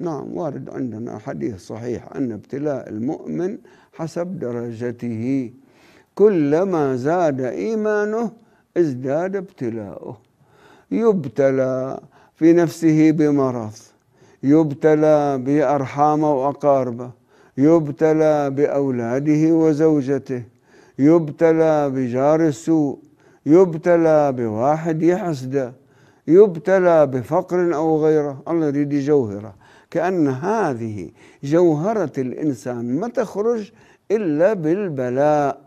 نعم وارد عندنا حديث صحيح أن ابتلاء المؤمن حسب درجته كلما زاد إيمانه ازداد ابتلاؤه يبتلى في نفسه بمرض يبتلى بأرحامه وأقاربه يبتلى بأولاده وزوجته يبتلى بجار السوء يبتلى بواحد يحسده يبتلى بفقر أو غيره الله يريد جوهره كأن هذه جوهرة الإنسان ما تخرج إلا بالبلاء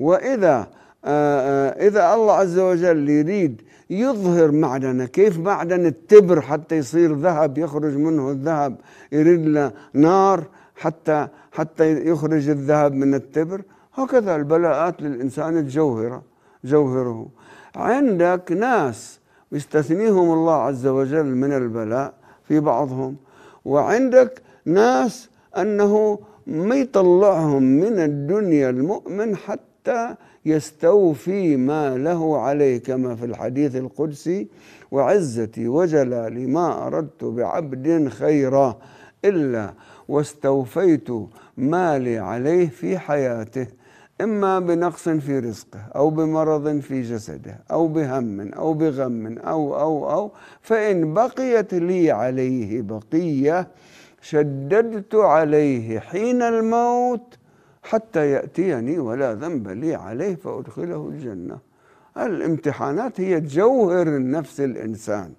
وإذا آه، آه، إذا الله عز وجل يريد يظهر معدنه كيف معدن التبر حتى يصير ذهب يخرج منه الذهب يريد له نار حتى حتى يخرج الذهب من التبر هكذا البلاءات للإنسان الجوهرة جوهره عندك ناس يستثنيهم الله عز وجل من البلاء في بعضهم وعندك ناس أنه ما يطلعهم من الدنيا المؤمن حتى يستوفي ما له عليه كما في الحديث القدسي وعزتي وجلالي ما أردت بعبد خيرا إلا واستوفيت مالي عليه في حياته إما بنقص في رزقه أو بمرض في جسده أو بهم أو بغم أو أو أو فإن بقيت لي عليه بقية شددت عليه حين الموت حتى يأتيني ولا ذنب لي عليه فأدخله الجنة الامتحانات هي جوهر نفس الإنسان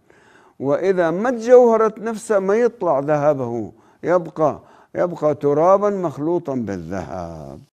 وإذا ما تجوهرت نفسه ما يطلع ذهبه يبقى يبقى ترابا مخلوطا بالذهب